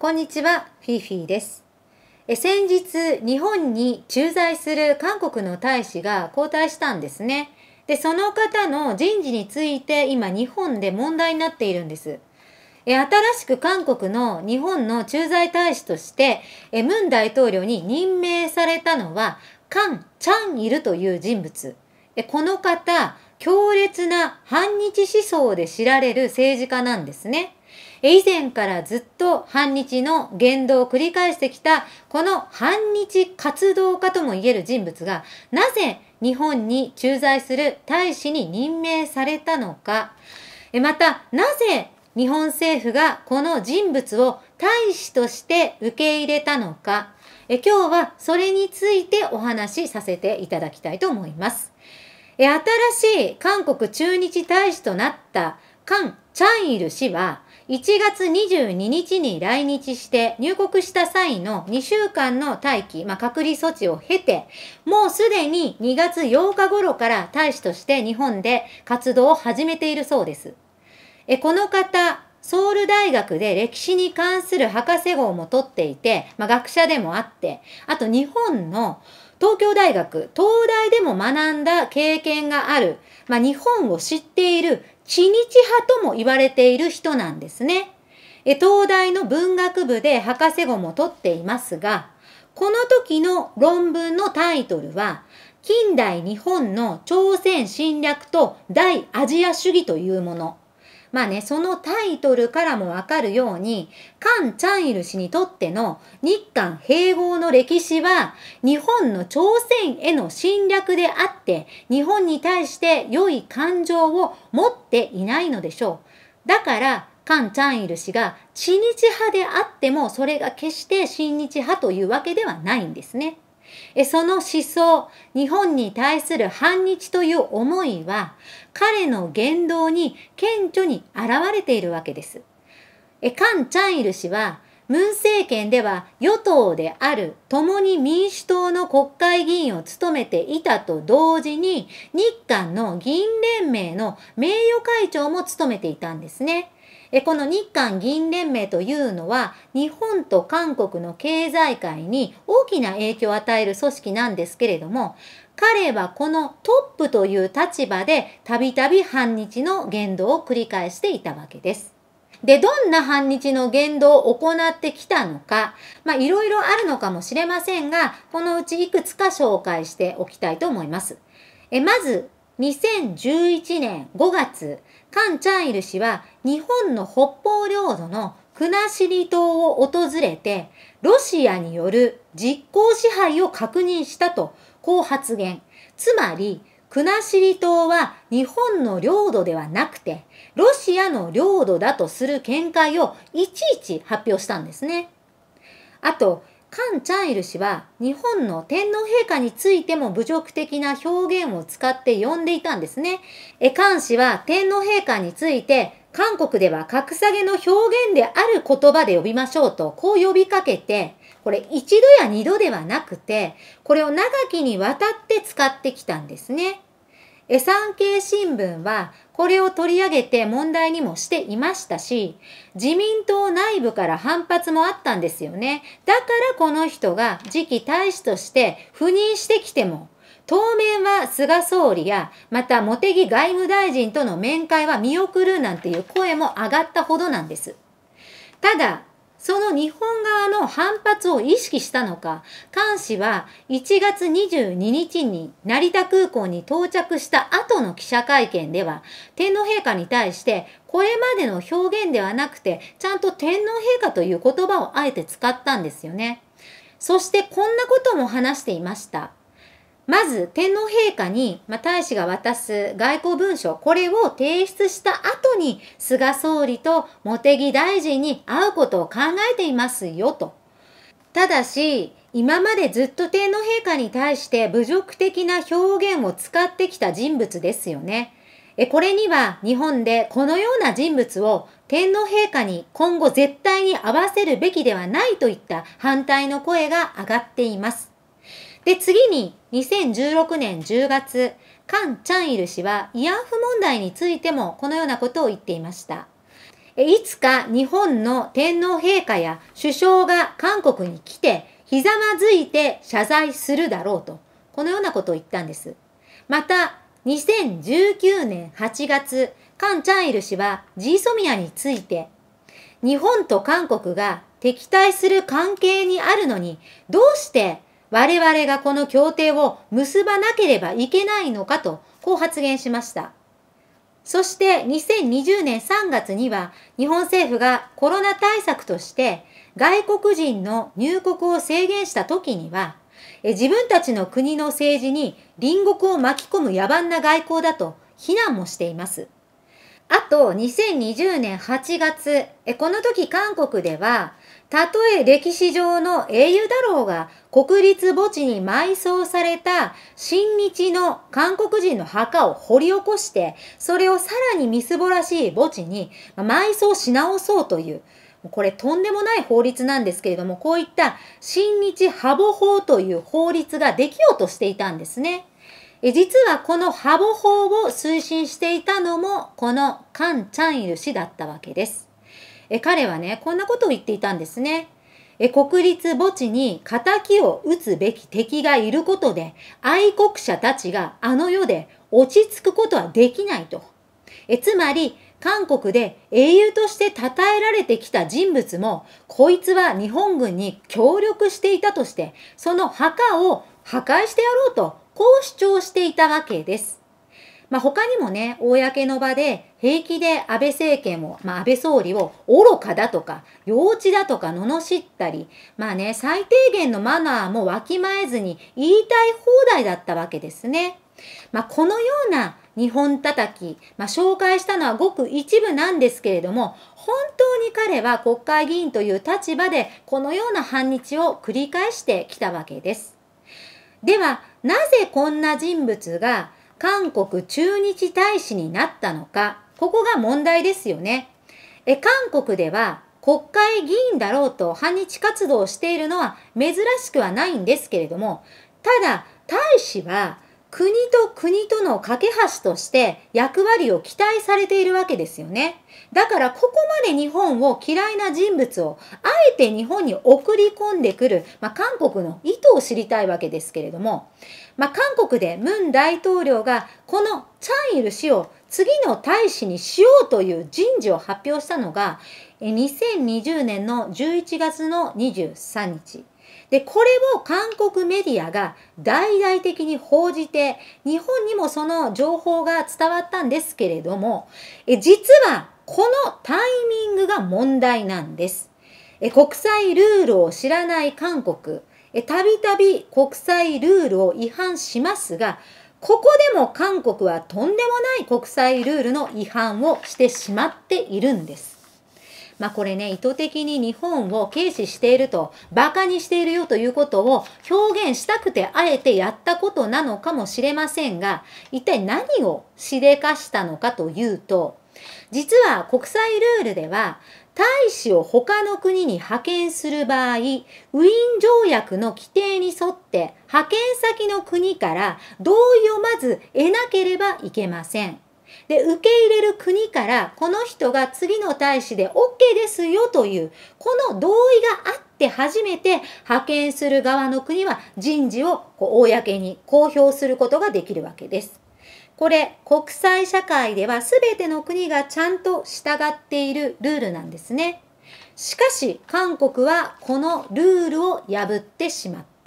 こんにちは、フィフィです。え先日、日本に駐在する韓国の大使が交代したんですね。で、その方の人事について今日本で問題になっているんです。え新しく韓国の日本の駐在大使として、えムン大統領に任命されたのは、カン・チャンイルという人物。えこの方、強烈な反日思想で知られる政治家なんですね。以前からずっと反日の言動を繰り返してきたこの反日活動家とも言える人物がなぜ日本に駐在する大使に任命されたのかまたなぜ日本政府がこの人物を大使として受け入れたのかえ今日はそれについてお話しさせていただきたいと思いますえ新しい韓国駐日大使となったカン・チャンイル氏は1月22日に来日して入国した際の2週間の待機、まあ、隔離措置を経て、もうすでに2月8日頃から大使として日本で活動を始めているそうです。えこの方、ソウル大学で歴史に関する博士号も取っていて、まあ、学者でもあって、あと日本の東京大学、東大でも学んだ経験がある、まあ、日本を知っている知日派とも言われている人なんですね。東大の文学部で博士号も取っていますが、この時の論文のタイトルは、近代日本の朝鮮侵略と大アジア主義というもの。まあね、そのタイトルからもわかるように、カン・チャンイル氏にとっての日韓併合の歴史は、日本の朝鮮への侵略であって、日本に対して良い感情を持っていないのでしょう。だから、カン・チャンイル氏が知日派であっても、それが決して親日派というわけではないんですね。その思想、日本に対する反日という思いは、彼の言動に顕著に現れているわけです。カン・チャンイル氏は、ムン政権では与党である共に民主党の国会議員を務めていたと同時に、日韓の議員連盟の名誉会長も務めていたんですね。えこの日韓議員連盟というのは日本と韓国の経済界に大きな影響を与える組織なんですけれども彼はこのトップという立場でたびたび反日の言動を繰り返していたわけです。で、どんな反日の言動を行ってきたのか、まあいろいろあるのかもしれませんが、このうちいくつか紹介しておきたいと思います。えまず、2011年5月、カン・チャンイル氏は日本の北方領土の国後島を訪れて、ロシアによる実効支配を確認したと、こう発言。つまり、国後島は日本の領土ではなくて、ロシアの領土だとする見解をいちいち発表したんですね。あと、カン・チャンイル氏は日本の天皇陛下についても侮辱的な表現を使って呼んでいたんですね。えカン氏は天皇陛下について韓国では格下げの表現である言葉で呼びましょうとこう呼びかけてこれ一度や二度ではなくてこれを長きにわたって使ってきたんですね。え産経新聞はこれを取り上げて問題にもしていましたし、自民党内部から反発もあったんですよね。だからこの人が次期大使として赴任してきても、当面は菅総理や、また茂木外務大臣との面会は見送るなんていう声も上がったほどなんです。ただ、その日本側の反発を意識したのか、菅氏は1月22日に成田空港に到着した後の記者会見では、天皇陛下に対して、これまでの表現ではなくて、ちゃんと天皇陛下という言葉をあえて使ったんですよね。そしてこんなことも話していました。まず天皇陛下に、まあ、大使が渡す外交文書、これを提出した後に菅総理と茂木大臣に会うことを考えていますよと。ただし、今までずっと天皇陛下に対して侮辱的な表現を使ってきた人物ですよね。えこれには日本でこのような人物を天皇陛下に今後絶対に合わせるべきではないといった反対の声が上がっています。で、次に2016年10月、カン・チャンイル氏は慰安婦問題についてもこのようなことを言っていました。いつか日本の天皇陛下や首相が韓国に来て、ひざまずいて謝罪するだろうと、このようなことを言ったんです。また、2019年8月、カン・チャンイル氏はジーソミアについて、日本と韓国が敵対する関係にあるのに、どうして我々がこの協定を結ばなければいけないのかと、こう発言しました。そして2020年3月には日本政府がコロナ対策として外国人の入国を制限した時には自分たちの国の政治に隣国を巻き込む野蛮な外交だと非難もしています。あと2020年8月、この時韓国ではたとえ歴史上の英雄だろうが、国立墓地に埋葬された新日の韓国人の墓を掘り起こして、それをさらにみすぼらしい墓地に埋葬し直そうという、これとんでもない法律なんですけれども、こういった新日ハボ法という法律ができようとしていたんですね。実はこのハボ法を推進していたのも、このカン・チャンイル氏だったわけです。え彼はね、こんなことを言っていたんですね。え国立墓地に仇を打つべき敵がいることで、愛国者たちがあの世で落ち着くことはできないと。えつまり、韓国で英雄として称えられてきた人物も、こいつは日本軍に協力していたとして、その墓を破壊してやろうと、こう主張していたわけです。まあ、他にもね、公の場で平気で安倍政権を、まあ、安倍総理を愚かだとか、幼稚だとか罵ったり、まあね、最低限のマナーもわきまえずに言いたい放題だったわけですね。まあ、このような日本叩き、まあ、紹介したのはごく一部なんですけれども、本当に彼は国会議員という立場でこのような反日を繰り返してきたわけです。では、なぜこんな人物が韓国駐日大使になったのか、ここが問題ですよね。え韓国では国会議員だろうと反日活動をしているのは珍しくはないんですけれども、ただ大使は国と国との架け橋として役割を期待されているわけですよね。だからここまで日本を嫌いな人物をあえて日本に送り込んでくる、まあ、韓国の意図を知りたいわけですけれども、まあ、韓国でムン大統領がこのチャンイル氏を次の大使にしようという人事を発表したのが2020年の11月の23日。で、これを韓国メディアが大々的に報じて、日本にもその情報が伝わったんですけれども、え実はこのタイミングが問題なんです。え国際ルールを知らない韓国、たびたび国際ルールを違反しますが、ここでも韓国はとんでもない国際ルールの違反をしてしまっているんです。まあ、これね、意図的に日本を軽視していると、馬鹿にしているよということを表現したくてあえてやったことなのかもしれませんが、一体何をしでかしたのかというと、実は国際ルールでは、大使を他の国に派遣する場合、ウィーン条約の規定に沿って派遣先の国から同意をまず得なければいけません。で、受け入れる国から、この人が次の大使で OK ですよという、この同意があって初めて派遣する側の国は人事を公に公表することができるわけです。これ、国際社会では全ての国がちゃんと従っているルールなんですね。しかし、韓国はこのルールを破ってしまった。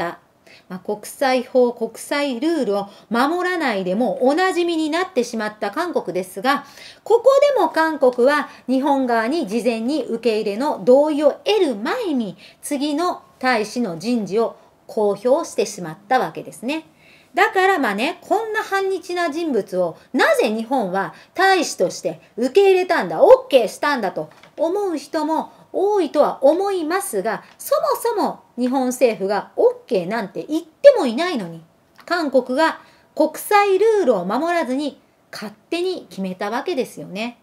まあ、国際法、国際ルールを守らないでもおなじみになってしまった韓国ですが、ここでも韓国は日本側に事前に受け入れの同意を得る前に、次の大使の人事を公表してしまったわけですね。だからまあね、こんな反日な人物をなぜ日本は大使として受け入れたんだ、OK したんだと思う人も多いとは思いますが、そもそも日本政府が OK なんて言ってもいないのに、韓国が国際ルールを守らずに勝手に決めたわけですよね。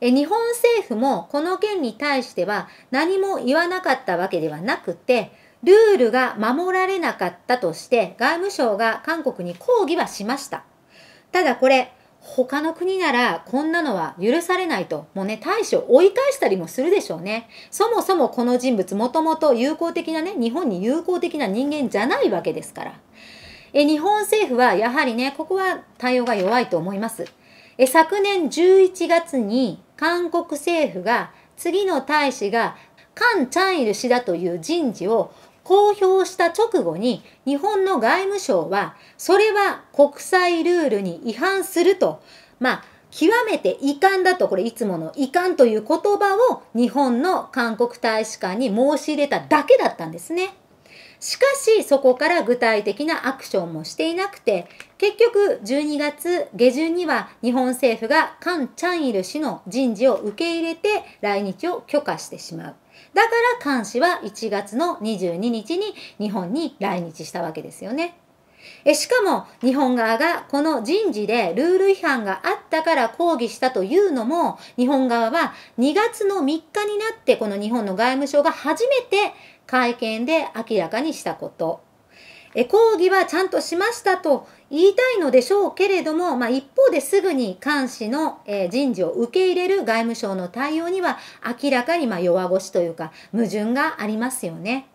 え日本政府もこの件に対しては何も言わなかったわけではなくて、ルールが守られなかったとして外務省が韓国に抗議はしました。ただこれ、他の国ならこんなのは許されないと、もうね、大使を追い返したりもするでしょうね。そもそもこの人物、もともと友好的なね、日本に友好的な人間じゃないわけですから。え日本政府はやはりね、ここは対応が弱いと思います。え昨年11月に韓国政府が次の大使がカン・チャンイル氏だという人事を公表した直後に日本の外務省はそれは国際ルールに違反すると、まあ、極めて遺憾だと、これいつもの遺憾という言葉を日本の韓国大使館に申し入れただけだったんですね。しかし、そこから具体的なアクションもしていなくて、結局、12月下旬には日本政府がカン・チャンイル氏の人事を受け入れて来日を許可してしまう。だから監視は1月の22日に日本に来日したわけですよね。えしかも日本側がこの人事でルール違反があったから抗議したというのも日本側は2月の3日になってこの日本の外務省が初めて会見で明らかにしたこと。え抗議はちゃんとしましたと言いたいのでしょうけれども、まあ、一方ですぐに監視の、え人事を受け入れる外務省の対応には明らかにま弱腰というか矛盾がありますよね。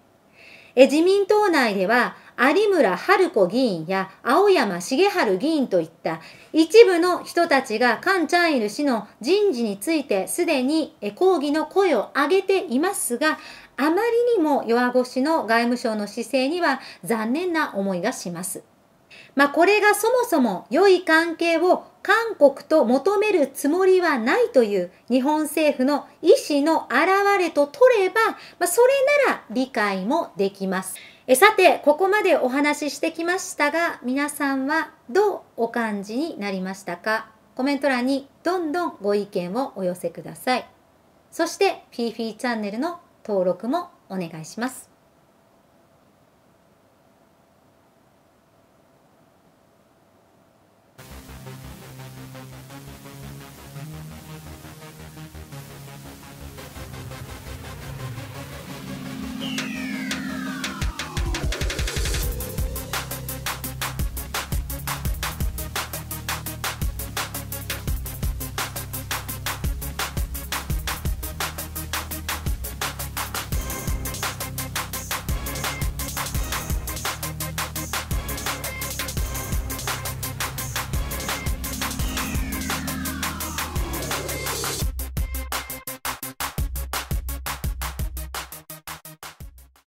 え自民党内では有村春子議員や青山茂春議員といった一部の人たちが菅チャンイル氏の人事についてすでに抗議の声を上げていますがあまりにも弱腰の外務省の姿勢には残念な思いがします。まあ、これがそもそも良い関係を韓国と求めるつもりはないという日本政府の意思の表れと取れば、まあ、それなら理解もできます。えさて、ここまでお話ししてきましたが、皆さんはどうお感じになりましたかコメント欄にどんどんご意見をお寄せください。そして、フィーフィーチャンネルの登録もお願いします。